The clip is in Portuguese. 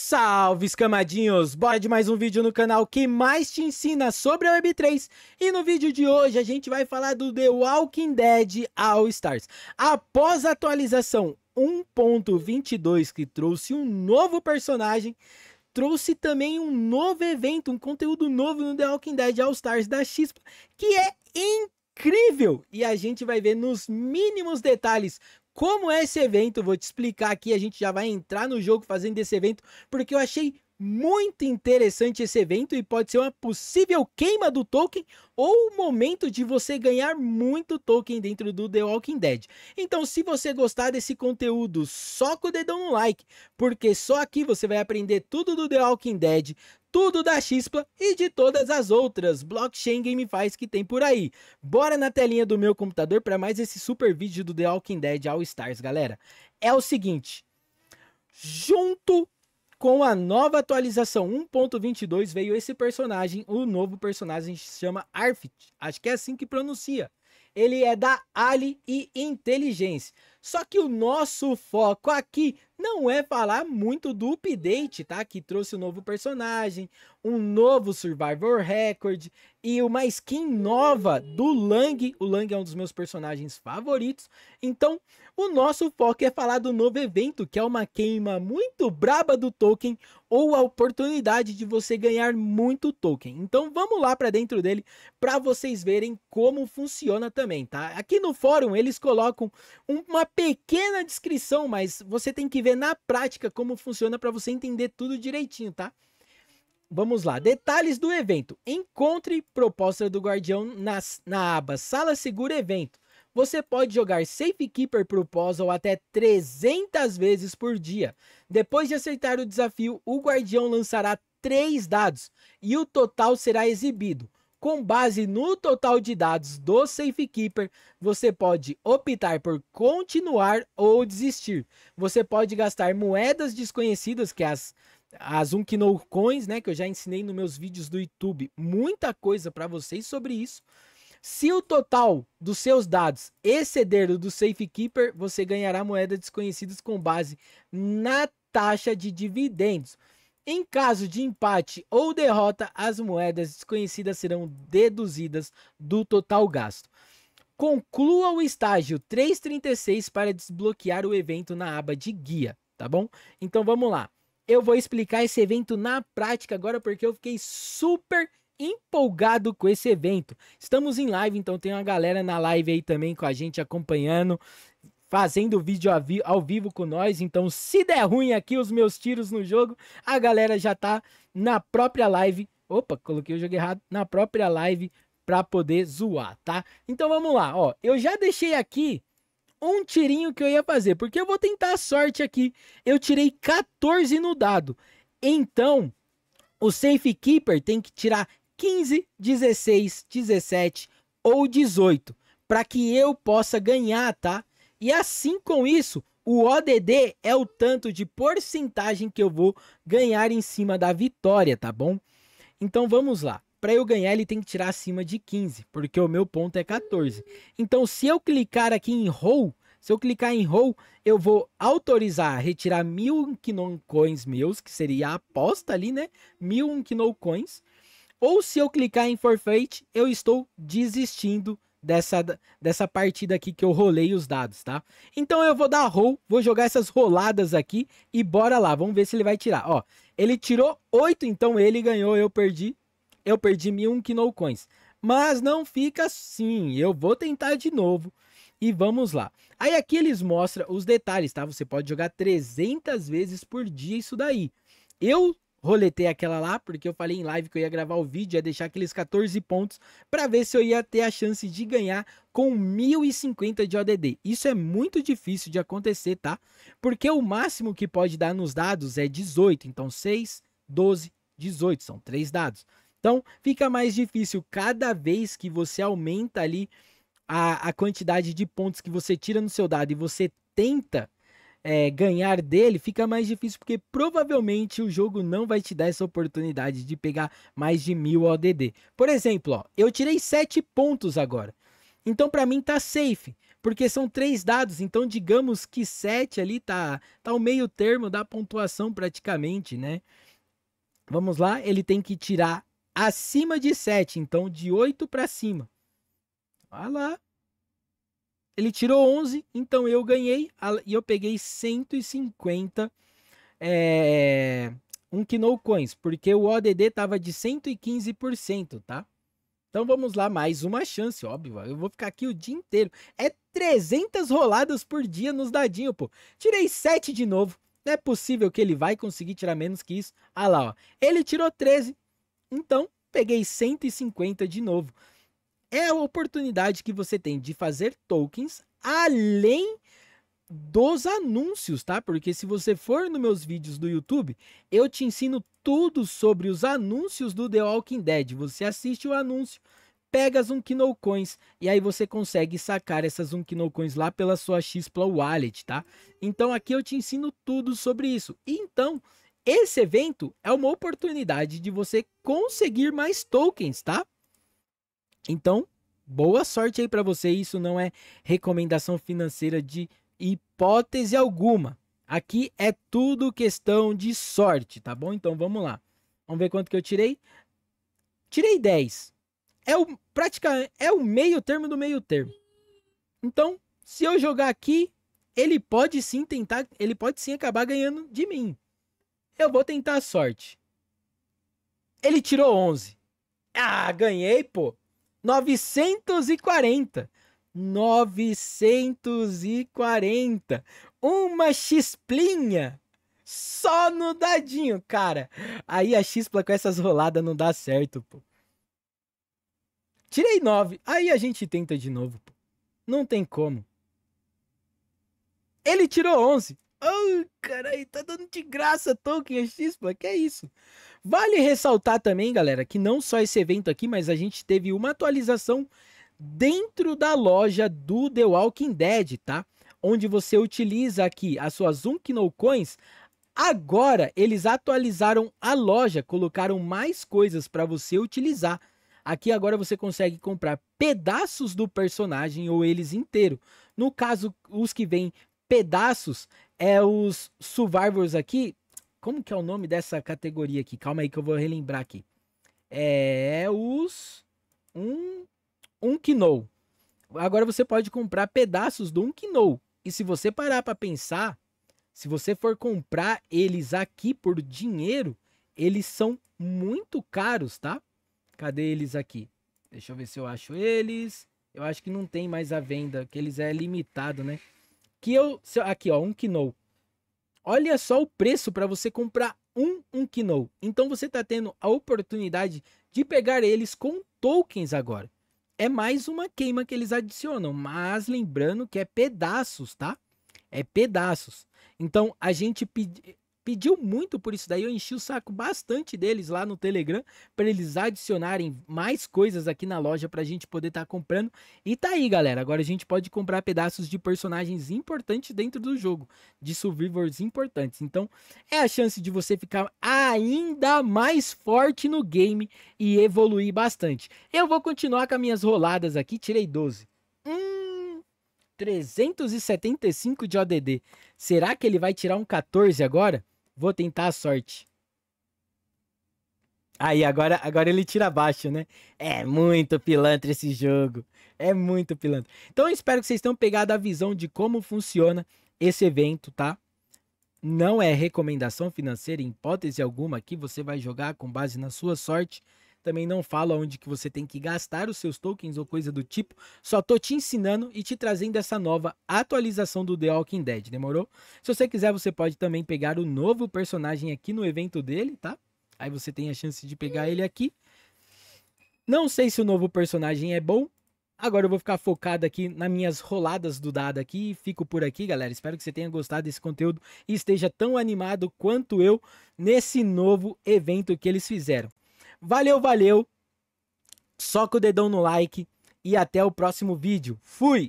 Salve, escamadinhos! Bora de mais um vídeo no canal que mais te ensina sobre a Web3 e no vídeo de hoje a gente vai falar do The Walking Dead All Stars. Após a atualização 1.22 que trouxe um novo personagem, trouxe também um novo evento, um conteúdo novo no The Walking Dead All Stars da Xispa, que é incrível! E a gente vai ver nos mínimos detalhes como é esse evento? Vou te explicar aqui, a gente já vai entrar no jogo fazendo esse evento, porque eu achei muito interessante esse evento e pode ser uma possível queima do token ou o momento de você ganhar muito token dentro do The Walking Dead. Então, se você gostar desse conteúdo, só com o dedão no like, porque só aqui você vai aprender tudo do The Walking Dead, tudo da Xispa e de todas as outras blockchain GameFi's que tem por aí. Bora na telinha do meu computador para mais esse super vídeo do The Walking Dead All Stars, galera. É o seguinte, junto com a nova atualização 1.22 veio esse personagem, o novo personagem se chama Arfit, acho que é assim que pronuncia. Ele é da Ali e Inteligência. Só que o nosso foco aqui não é falar muito do update, tá? Que trouxe um novo personagem, um novo Survivor Record e uma skin nova do Lang. O Lang é um dos meus personagens favoritos. Então, o nosso foco é falar do novo evento, que é uma queima muito braba do token ou a oportunidade de você ganhar muito token. Então, vamos lá para dentro dele para vocês verem como funciona também, tá? Aqui no fórum eles colocam uma pequena descrição, mas você tem que ver na prática como funciona para você entender tudo direitinho, tá? Vamos lá, detalhes do evento. Encontre proposta do guardião nas, na aba Sala Segura Evento. Você pode jogar safe keeper Proposal até 300 vezes por dia. Depois de aceitar o desafio, o guardião lançará três dados e o total será exibido. Com base no total de dados do SafeKeeper, você pode optar por continuar ou desistir. Você pode gastar moedas desconhecidas, que é as as Unknow Coins, né, que eu já ensinei nos meus vídeos do YouTube, muita coisa para vocês sobre isso. Se o total dos seus dados exceder o do Safekeeper, você ganhará moedas desconhecidas com base na taxa de dividendos. Em caso de empate ou derrota, as moedas desconhecidas serão deduzidas do total gasto. Conclua o estágio 336 para desbloquear o evento na aba de guia, tá bom? Então vamos lá. Eu vou explicar esse evento na prática agora porque eu fiquei super empolgado com esse evento. Estamos em live, então tem uma galera na live aí também com a gente acompanhando fazendo vídeo ao vivo com nós. Então, se der ruim aqui os meus tiros no jogo, a galera já tá na própria live. Opa, coloquei o jogo errado. Na própria live para poder zoar, tá? Então vamos lá, ó. Eu já deixei aqui um tirinho que eu ia fazer, porque eu vou tentar a sorte aqui. Eu tirei 14 no dado. Então, o safe keeper tem que tirar 15, 16, 17 ou 18 para que eu possa ganhar, tá? E assim com isso, o ODD é o tanto de porcentagem que eu vou ganhar em cima da vitória, tá bom? Então vamos lá. Para eu ganhar, ele tem que tirar acima de 15, porque o meu ponto é 14. Então, se eu clicar aqui em Roll, se eu clicar em Roll, eu vou autorizar retirar mil Knon Coins meus, que seria a aposta ali, né? Mil Knon Coins. Ou se eu clicar em Forfeit, eu estou desistindo dessa, dessa partida aqui que eu rolei os dados, tá? Então eu vou dar roll, vou jogar essas roladas aqui e bora lá, vamos ver se ele vai tirar. Ó, ele tirou 8, então ele ganhou, eu perdi, eu perdi mil Kino Coins. Mas não fica assim, eu vou tentar de novo e vamos lá. Aí aqui eles mostram os detalhes, tá? Você pode jogar 300 vezes por dia isso daí. Eu roletei aquela lá, porque eu falei em live que eu ia gravar o vídeo, ia deixar aqueles 14 pontos para ver se eu ia ter a chance de ganhar com 1050 de ODD. Isso é muito difícil de acontecer, tá? Porque o máximo que pode dar nos dados é 18, então 6, 12, 18, são três dados. Então, fica mais difícil cada vez que você aumenta ali a, a quantidade de pontos que você tira no seu dado e você tenta é, ganhar dele, fica mais difícil porque provavelmente o jogo não vai te dar essa oportunidade de pegar mais de mil ODD. Por exemplo, ó, eu tirei 7 pontos agora. Então para mim tá safe, porque são três dados, então digamos que 7 ali tá, tá o meio termo da pontuação praticamente, né? Vamos lá, ele tem que tirar acima de 7, então de 8 para cima. Vai lá, ele tirou 11, então eu ganhei e eu peguei 150 é, eh, um Kino Coins, porque o ODD tava de 115%, tá? Então vamos lá, mais uma chance, óbvio. Eu vou ficar aqui o dia inteiro. É 300 roladas por dia nos dadinhos, pô. Tirei 7 de novo. Não é possível que ele vai conseguir tirar menos que isso. Ah lá, ó. Ele tirou 13. Então, peguei 150 de novo é a oportunidade que você tem de fazer tokens além dos anúncios, tá? Porque se você for nos meus vídeos do YouTube, eu te ensino tudo sobre os anúncios do The Walking Dead. Você assiste o anúncio, pega as Unknown Coins e aí você consegue sacar essas Unknown Coins lá pela sua Xpla Wallet, tá? Então aqui eu te ensino tudo sobre isso. Então, esse evento é uma oportunidade de você conseguir mais tokens, tá? Então, boa sorte aí para você. Isso não é recomendação financeira de hipótese alguma. Aqui é tudo questão de sorte, tá bom? Então vamos lá. Vamos ver quanto que eu tirei. Tirei 10. É o praticamente é o meio termo do meio termo. Então, se eu jogar aqui, ele pode sim tentar, ele pode sim acabar ganhando de mim. Eu vou tentar a sorte. Ele tirou 11. Ah, ganhei, pô. 940. 940. Uma chisplinha só no dadinho, cara. Aí a chispla com essas roladas não dá certo, pô. Tirei 9. Aí a gente tenta de novo, pô. Não tem como. Ele tirou 11. Oh, caralho, tá dando de graça Tolkien XP, que é isso? Vale ressaltar também, galera, que não só esse evento aqui, mas a gente teve uma atualização dentro da loja do The Walking Dead, tá? Onde você utiliza aqui as suas Unkno Coins, agora eles atualizaram a loja, colocaram mais coisas para você utilizar. Aqui agora você consegue comprar pedaços do personagem ou eles inteiro. No caso, os que vêm pedaços é os survivors aqui. Como que é o nome dessa categoria aqui? Calma aí que eu vou relembrar aqui. É, é os um um Kino. Agora você pode comprar pedaços do um Kino. E se você parar para pensar, se você for comprar eles aqui por dinheiro, eles são muito caros, tá? Cadê eles aqui? Deixa eu ver se eu acho eles. Eu acho que não tem mais a venda, que eles é limitado, né? que eu. Aqui, ó, um Kino. Olha só o preço para você comprar um um Kino. Então você está tendo a oportunidade de pegar eles com tokens agora. É mais uma queima que eles adicionam, mas lembrando que é pedaços, tá? É pedaços. Então a gente pediu pediu muito por isso daí. Eu enchi o saco bastante deles lá no Telegram para eles adicionarem mais coisas aqui na loja para a gente poder estar tá comprando. E tá aí, galera. Agora a gente pode comprar pedaços de personagens importantes dentro do jogo, de survivors importantes. Então é a chance de você ficar ainda mais forte no game e evoluir bastante. Eu vou continuar com as minhas roladas aqui. Tirei 12. Hum. 375 de ODD. Será que ele vai tirar um 14 agora? Vou tentar a sorte. Aí, agora, agora ele tira baixo, né? É muito pilantra esse jogo. É muito pilantra. Então, eu espero que vocês tenham pegado a visão de como funciona esse evento, tá? Não é recomendação financeira, em hipótese alguma, que você vai jogar com base na sua sorte também não falo onde que você tem que gastar os seus tokens ou coisa do tipo. Só tô te ensinando e te trazendo essa nova atualização do The Walking Dead, demorou? Se você quiser, você pode também pegar o novo personagem aqui no evento dele, tá? Aí você tem a chance de pegar ele aqui. Não sei se o novo personagem é bom, Agora eu vou ficar focado aqui nas minhas roladas do dado aqui. Fico por aqui, galera. Espero que você tenha gostado desse conteúdo e esteja tão animado quanto eu nesse novo evento que eles fizeram. Valeu, valeu. Soca o dedão no like e até o próximo vídeo. Fui!